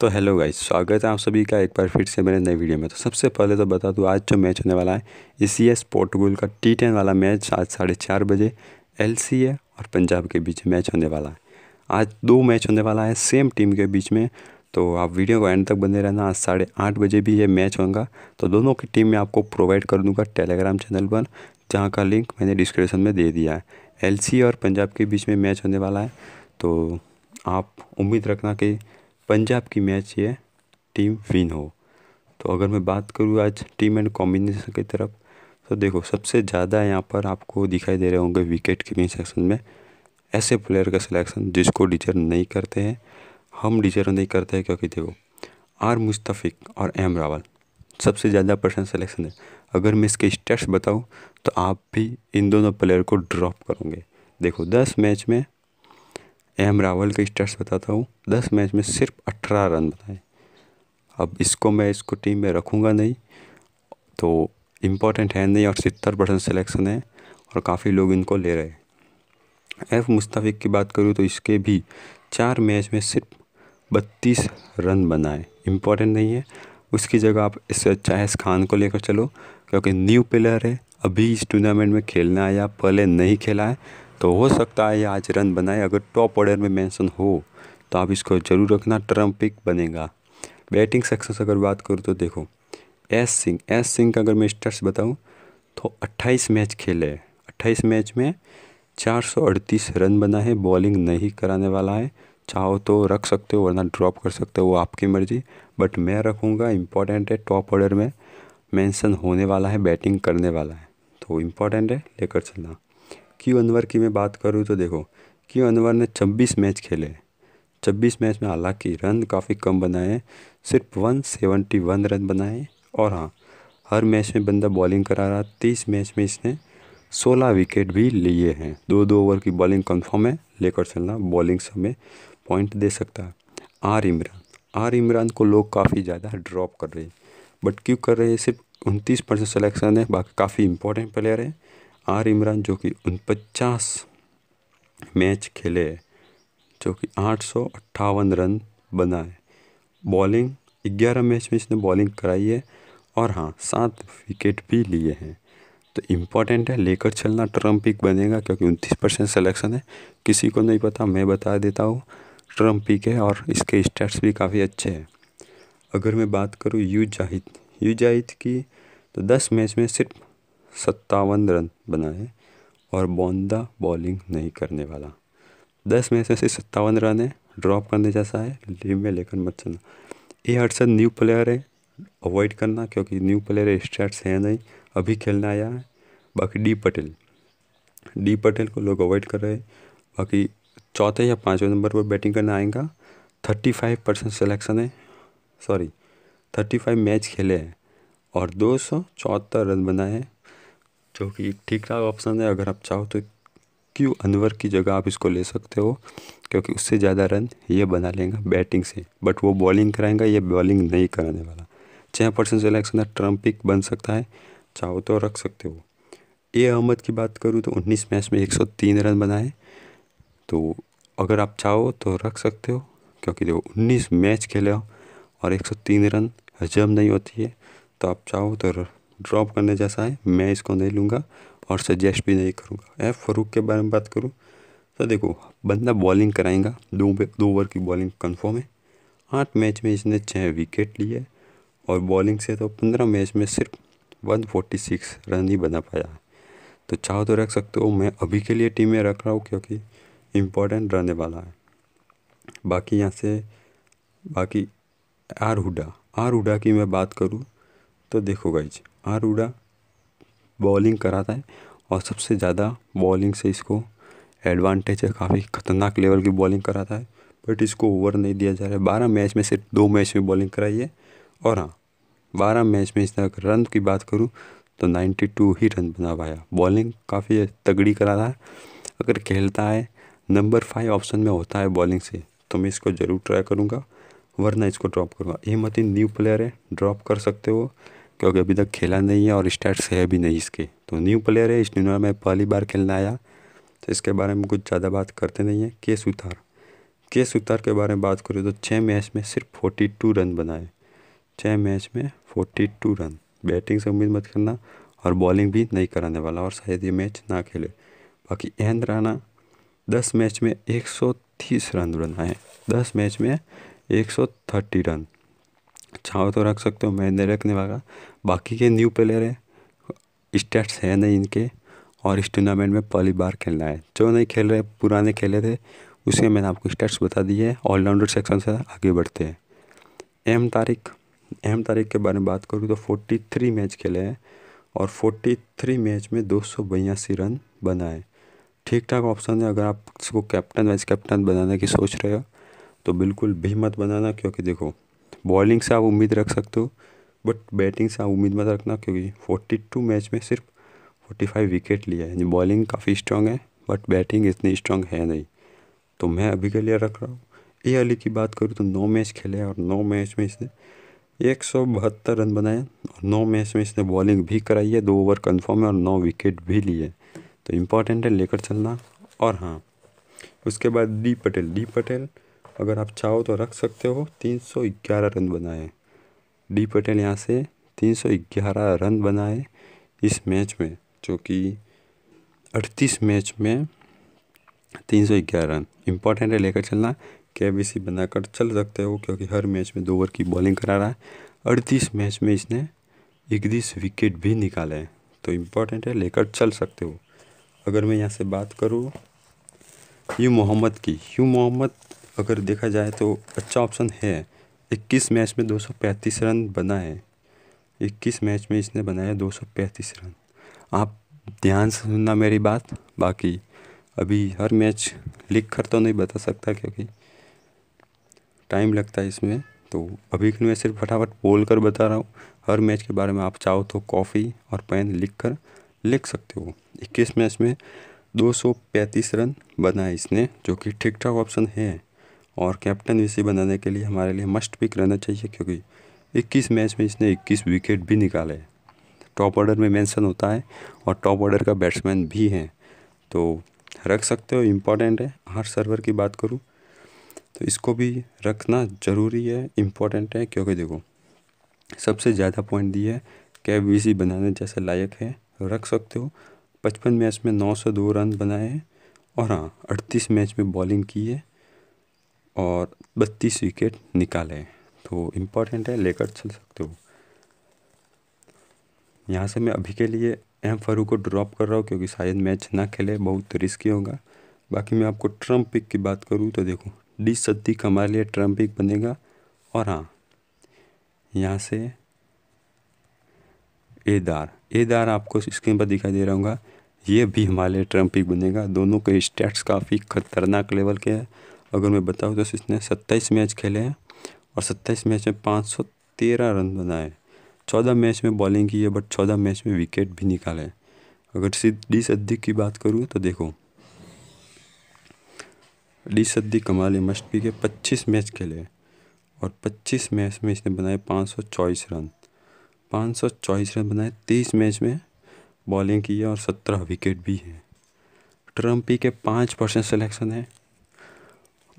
तो hello guys स्वागत है आप सभी का एक बार फिर से मेरे नए वीडियो में तो सबसे पहले तो बता दूँ आज जो मैच होने वाला है ई सी एस पोर्टुगल का टी टेन वाला मैच आज साढ़े चार बजे एल सी ए और पंजाब के बीच मैच होने वाला है आज दो मैच होने वाला है सेम टीम के बीच में तो आप वीडियो को एंड तक बने रहना आज साढ़े आठ बजे भी ये मैच होगा तो दोनों की टीम में आपको प्रोवाइड कर दूँगा टेलीग्राम चैनल पर जहाँ का लिंक मैंने डिस्क्रिप्शन में दे दिया है एल सी और पंजाब के बीच में मैच होने वाला है तो आप उम्मीद रखना कि पंजाब की मैच ये टीम विन हो तो अगर मैं बात करूँ आज टीम एंड कॉम्बिनेशन की तरफ तो देखो सबसे ज़्यादा यहाँ पर आपको दिखाई दे रहे होंगे विकेट कीपिंग सेक्शन में ऐसे प्लेयर का सिलेक्शन जिसको डिजर्व नहीं करते हैं हम डिजर्व नहीं करते हैं क्योंकि देखो आर मुस्तफ़िक और एम रावल सबसे ज़्यादा परसेंट सिलेक्शन है अगर मैं इसके स्टेट्स बताऊँ तो आप भी इन दोनों प्लेयर को ड्रॉप करोगे देखो दस मैच में एम रावल के स्टेट्स बताता हूँ दस मैच में सिर्फ अठारह रन बनाए अब इसको मैं इसको टीम में रखूँगा नहीं तो इम्पोर्टेंट है नहीं और सत्तर परसेंट सिलेक्शन है और काफ़ी लोग इनको ले रहे हैं एफ मुस्तफ़ की बात करूँ तो इसके भी चार मैच में सिर्फ बत्तीस रन बनाए इम्पोर्टेंट नहीं है उसकी जगह आप इससे चाहे खान को लेकर चलो क्योंकि न्यू प्लेयर है अभी इस टूर्नामेंट में खेलना आया पहले नहीं खेला है तो हो सकता है आज रन बनाए अगर टॉप ऑर्डर में मेंशन हो तो आप इसको जरूर रखना ट्रम्प पिक बनेगा बैटिंग सेक्शन से अगर बात करूँ तो देखो एस सिंह एस सिंह का अगर मैं स्टर्स बताऊँ तो 28 मैच खेले 28 मैच में अड़तीस रन बना है बॉलिंग नहीं कराने वाला है चाहो तो रख सकते हो वरना ड्रॉप कर सकते हो वो आपकी मर्जी बट मैं रखूँगा इम्पॉर्टेंट है टॉप ऑर्डर में मेंशन होने वाला है बैटिंग करने वाला है तो इम्पॉर्टेंट है लेकर चलना क्यू अनवर की मैं बात करूँ तो देखो क्यू अनवर ने छब्बीस मैच खेले छब्बीस मैच में हालांकि रन काफ़ी कम बनाए सिर्फ वन सेवेंटी वन रन बनाए और हाँ हर मैच में बंदा बॉलिंग करा रहा तीस मैच में इसने सोलह विकेट भी लिए हैं दो दो ओवर की बॉलिंग कंफर्म है लेकर चलना बॉलिंग समय पॉइंट दे सकता है आर इमरान आर इमरान को लोग काफ़ी ज़्यादा ड्रॉप कर रहे हैं बट क्यों कर रहे हैं सिर्फ उनतीस परसेंट सलेक्शन है बाकी काफ़ी इंपॉर्टेंट प्लेयर है आर इमरान जो कि उन पचास मैच खेले जो कि आठ सौ अट्ठावन रन बनाए बॉलिंग ग्यारह मैच में इसने बॉलिंग कराई है और हाँ सात विकेट भी लिए हैं तो इम्पॉर्टेंट है लेकर चलना ट्रम्प पिक बनेगा क्योंकि उनतीस परसेंट सलेक्शन है किसी को नहीं पता मैं बता देता हूँ ट्रम्प पिक है और इसके स्टैट्स भी काफ़ी अच्छे हैं अगर मैं बात करूँ यू जाहिद यू जाहिद की तो दस मैच में सिर्फ सत्तावन रन बनाए और बौंदा बॉलिंग नहीं करने वाला दस मैच में से सत्तावन रन है ड्रॉप करने जैसा है लीव में लेकर मत चलना ए हटसन न्यू प्लेयर है अवॉइड करना क्योंकि न्यू प्लेयर स्टार्ट हैं नहीं अभी खेलने आया है बाकी डी पटेल डी पटेल को लोग अवॉइड कर रहे हैं बाकी चौथे या पाँचवें नंबर पर बैटिंग करना आएगा थर्टी फाइव परसेंट सेलेक्शन है सॉरी थर्टी फाइव मैच खेले हैं और दो सौ चौहत्तर रन बनाए हैं जो कि ठीक ठाक ऑप्शन है अगर आप चाहो तो क्यू अनवर की जगह आप इसको ले सकते हो क्योंकि उससे ज़्यादा रन ये बना लेगा बैटिंग से बट वो बॉलिंग कराएगा ये बॉलिंग नहीं कराने वाला छः परसेंट ट्रम्प ट्रम्पिक बन सकता है चाहो तो रख सकते हो ए अहमद की बात करूँ तो उन्नीस मैच में एक रन बनाए तो अगर आप चाहो तो रख सकते हो क्योंकि देखो उन्नीस मैच खेले हो और एक रन हजम नहीं होती है तो आप चाहो तो ड्रॉप करने जैसा है मैं इसको नहीं लूँगा और सजेस्ट भी नहीं करूँगा एफ फरूक के बारे में बात करूँ तो देखो बंदा बॉलिंग कराएगा दो दो ओवर की बॉलिंग कन्फर्म है आठ मैच में इसने छः विकेट लिए और बॉलिंग से तो पंद्रह मैच में सिर्फ वन फोर्टी सिक्स रन ही बना पाया तो चाहो तो रख सकते हो मैं अभी के लिए टीम में रख रहा हूँ क्योंकि इम्पोर्टेंट रहने वाला है बाकी यहाँ से बाकी आर हुडा आर हुडा की मैं बात करूँ तो देखो भाई आरूडा बॉलिंग कराता है और सबसे ज़्यादा बॉलिंग से इसको एडवांटेज है काफ़ी खतरनाक लेवल की बॉलिंग कराता है बट इसको ओवर नहीं दिया जा रहा है बारह मैच में सिर्फ दो मैच में बॉलिंग कराई है और हाँ बारह मैच में इस तरह रन की बात करूँ तो नाइन्टी टू ही रन बना पाया बॉलिंग काफ़ी तगड़ी करा रहा है अगर खेलता है नंबर फाइव ऑप्शन में होता है बॉलिंग से तो मैं इसको ज़रूर ट्राई करूँगा वरना इसको ड्रॉप करूँगा ये मत न्यू प्लेयर है ड्रॉप कर सकते हो क्योंकि अभी तक खेला नहीं है और स्टार्ट है भी नहीं इसके तो न्यू प्लेयर है इस टूर्नामेंट में पहली बार खेलने आया तो इसके बारे में कुछ ज़्यादा बात करते नहीं है के सुतार के सुतार के बारे में बात करें तो छः मैच में सिर्फ फोर्टी टू रन बनाए छः मैच में फोर्टी टू रन बैटिंग से उम्मीद मत करना और बॉलिंग भी नहीं कराने वाला और शायद ये मैच ना खेले बाकी एहन राना दस मैच में एक सौ तीस रन बनाए दस मैच में एक सौ थर्टी रन चाहो अच्छा तो रख सकते हो मैं नहीं रखने वाला बाकी के न्यू प्लेयर है स्टेट्स है नहीं इनके और इस टूर्नामेंट में पहली बार खेलना है जो नहीं खेल रहे पुराने खेले थे उसके मैंने आपको स्टेट्स बता दिए है ऑलराउंडर सेक्शन से आगे बढ़ते हैं एम तारीख अहम तारीख के बारे में बात करूँ तो फोर्टी थ्री मैच खेले हैं और फोर्टी थ्री मैच में दो सौ बयासी रन बनाए ठीक ठाक ऑप्शन है अगर आप इसको कैप्टन वाइस कैप्टन बनाने की सोच रहे हो तो बिल्कुल भी मत बनाना क्योंकि देखो बॉलिंग से आप उम्मीद रख सकते हो बट बैटिंग से आप उम्मीद मत रखना क्योंकि फोर्टी टू मैच में सिर्फ फोर्टी फाइव विकेट लिया है बॉलिंग काफ़ी स्ट्रांग है बट बैटिंग इतनी स्ट्रांग है नहीं तो मैं अभी के लिए रख रहा हूँ ए अली की बात करूँ तो नौ मैच खेले और नौ मैच में इसने एक सौ बहत्तर रन बनाए और नौ मैच में इसने बॉलिंग भी कराई है दो ओवर कन्फर्म है और नौ विकेट भी लिए तो इम्पॉर्टेंट है लेकर चलना और हाँ उसके बाद डी पटेल डी पटेल अगर आप चाहो तो रख सकते हो 311 रन बनाए डी पटेल यहाँ से 311 रन बनाए इस मैच में जो कि 38 मैच में 311 रन इम्पोर्टेंट है लेकर चलना के बी सी बनाकर चल सकते हो क्योंकि हर मैच में दो ओवर की बॉलिंग करा रहा है अड़तीस मैच में इसने इकतीस विकेट भी निकाले हैं तो इम्पोर्टेंट है लेकर चल सकते हो अगर मैं यहाँ से बात करूँ यू मोहम्मद की यू मोहम्मद अगर देखा जाए तो अच्छा ऑप्शन है इक्कीस मैच में 235 रन बना है इक्कीस मैच में इसने बनाया 235 रन आप ध्यान से सुनना मेरी बात बाकी अभी हर मैच लिख कर तो नहीं बता सकता क्योंकि टाइम लगता है इसमें तो अभी के लिए मैं सिर्फ फटाफट बोल कर बता रहा हूँ हर मैच के बारे में आप चाहो तो कॉफ़ी और पेन लिख कर लिख सकते हो इक्कीस मैच में 235 रन बनाए इसने जो कि ठीक ठाक ऑप्शन है और कैप्टन इसे बनाने के लिए हमारे लिए मस्ट पिक रहना चाहिए क्योंकि 21 मैच में इसने 21 विकेट भी निकाले टॉप ऑर्डर में मेंशन होता है और टॉप ऑर्डर का बैट्समैन भी है तो रख सकते हो इम्पॉर्टेंट है हर सर्वर की बात करूँ तो इसको भी रखना ज़रूरी है इम्पॉर्टेंट है क्योंकि देखो सबसे ज़्यादा पॉइंट दिए है कैब वी बनाने जैसे लायक है रख सकते हो पचपन मैच में नौ दो रन बनाए हैं और हाँ अड़तीस मैच में बॉलिंग की है और बत्तीस विकेट निकाले तो इम्पोर्टेंट है लेकर चल सकते हो यहाँ से मैं अभी के लिए एम फरू को ड्रॉप कर रहा हूँ क्योंकि शायद मैच ना खेले बहुत रिस्की होगा बाकी मैं आपको ट्रम्प पिक की बात करूँ तो देखो डी सत्तीक हमारे लिए ट्रम्प पिक बनेगा और हाँ यहाँ से ए दार ए दार आपको स्क्रीन पर दिखाई दे रहा हूँ ये भी हमारे लिए ट्रम्प पिक बनेगा दोनों के स्टेट्स काफ़ी खतरनाक लेवल के हैं अगर मैं बताऊँ तो इसने सत्ताईस मैच खेले हैं और सत्ताईस मैच में पाँच सौ तेरह रन बनाए चौदह मैच में बॉलिंग की है बट चौदह मैच में विकेट भी निकाले अगर सिर्फ डी सद्दीक की बात करूँ तो देखो डी सद्दीक कमाल मस्ट पी के पच्चीस मैच खेले और पच्चीस मैच में इसने बनाए पाँच सौ चौबीस रन पाँच सौ चौबीस रन बनाए तेईस मैच में बॉलिंग की है और सत्रह विकेट भी है ट्रम्पी के पाँच परसेंट सलेक्शन है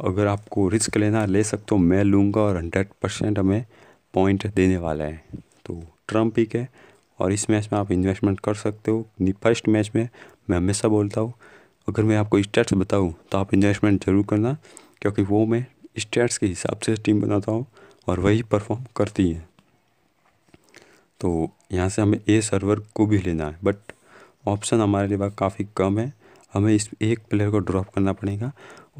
अगर आपको रिस्क लेना ले सकते हो मैं लूँगा और हंड्रेड परसेंट हमें पॉइंट देने वाला है तो ट्रम्प पिक है और इस मैच में आप इन्वेस्टमेंट कर सकते हो फर्स्ट मैच में मैं हमेशा बोलता हूँ अगर मैं आपको स्टेट्स बताऊँ तो आप इन्वेस्टमेंट ज़रूर करना क्योंकि वो मैं स्टेट्स के हिसाब से टीम बनाता हूँ और वही परफॉर्म करती है तो यहाँ से हमें ए सर्वर को भी लेना है बट ऑप्शन हमारे लिए काफ़ी कम है हमें इस एक प्लेयर को ड्रॉप करना पड़ेगा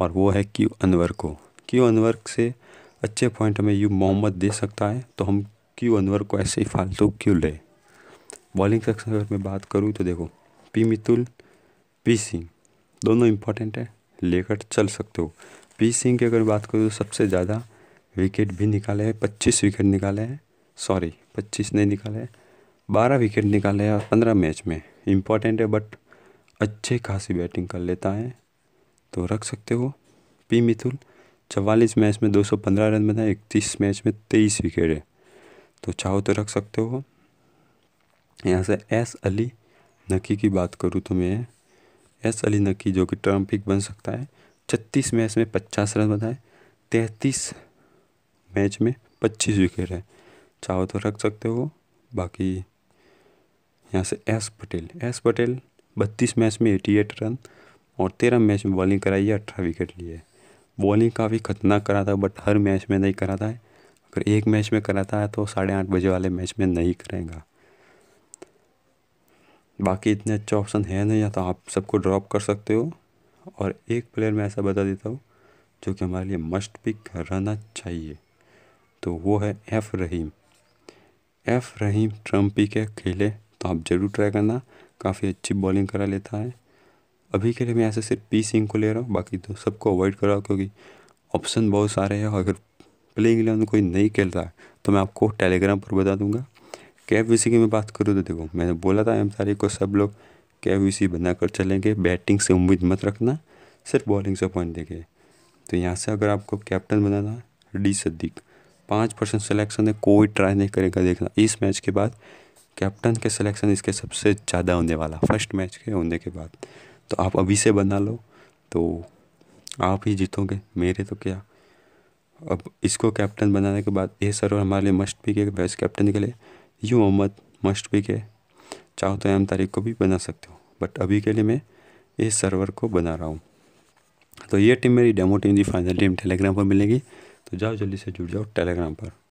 और वो है क्यू अनवर को क्यू अनवर से अच्छे पॉइंट हमें यू मोहम्मद दे सकता है तो हम क्यू अनवर को ऐसे ही फालतू क्यों ले बॉलिंग सेक्शन अगर मैं बात करूँ तो देखो पी मितुल पी सिंह दोनों इम्पोर्टेंट है लेकर चल सकते हो पी सिंह की अगर बात करूँ तो सबसे ज़्यादा विकेट भी निकाले हैं पच्चीस विकेट निकाले हैं सॉरी पच्चीस नहीं निकाले हैं बारह विकेट निकाले हैं और पंद्रह मैच में इम्पॉर्टेंट है बट अच्छे खासी बैटिंग कर लेता है तो रख सकते हो पी मिथुल चवालीस मैच में 215 रन बनाए इकतीस मैच में तेईस विकेट है तो चाहो तो रख सकते हो यहाँ से एस अली नकी की बात करूँ तो मैं एस अली नकी जो कि टर्म पिक बन सकता है छत्तीस मैच में पचास रन बनाए तैंतीस मैच में पच्चीस विकेट है चाहो तो रख सकते हो बाकी यहाँ से एस पटेल एस पटेल बत्तीस मैच में एटी एट रन और तेरह मैच में बॉलिंग कराई है अठारह विकेट लिए बॉलिंग काफ़ी खतरनाक करा था बट हर मैच में नहीं कराता है अगर एक मैच में कराता है तो साढ़े आठ बजे वाले मैच में नहीं करेगा बाकी इतने अच्छे ऑप्शन है नहीं या तो आप सबको ड्रॉप कर सकते हो और एक प्लेयर मैं ऐसा बता देता हूँ जो कि हमारे लिए मस्ट पिक रहना चाहिए तो वो है F Rahim F Rahim trump pick है खेले तो आप ज़रूर ट्राई करना काफ़ी अच्छी बॉलिंग करा लेता है अभी के लिए मैं ऐसे सिर्फ पी सिंह को ले रहा हूँ बाकी तो सबको अवॉइड कर रहा हूँ क्योंकि ऑप्शन बहुत सारे हैं और अगर प्लेइंग इलेवन कोई नहीं खेलता है तो मैं आपको टेलीग्राम पर बता दूंगा कैफ वी की मैं बात करूँ तो देखो मैंने बोला था एम तारीख को सब लोग कैफ वी बनाकर चलेंगे बैटिंग से उम्मीद मत रखना सिर्फ बॉलिंग से पॉइंट देंगे तो यहाँ से अगर आपको कैप्टन बनाना है डी सद्दीक पाँच परसेंट सिलेक्शन है कोई ट्राई नहीं करेगा देखना इस मैच के बाद कैप्टन के सिलेक्शन इसके सबसे ज़्यादा होने वाला फर्स्ट मैच के होने के बाद तो आप अभी से बना लो तो आप ही जीतोगे मेरे तो क्या अब इसको कैप्टन बनाने के बाद ये सर्वर हमारे लिए मस्ट पिक है बेस्ट कैप्टन के लिए यू मोहम्मद मस्ट पिक है चाहो तो एम तारीख को भी बना सकते हो बट अभी के लिए मैं इस सर्वर को बना रहा हूँ तो ये टीम मेरी डेमो टीम थी फाइनल टीम टेलीग्राम पर मिलेगी तो जाओ जल्दी से जुड़ जाओ टेलीग्राम पर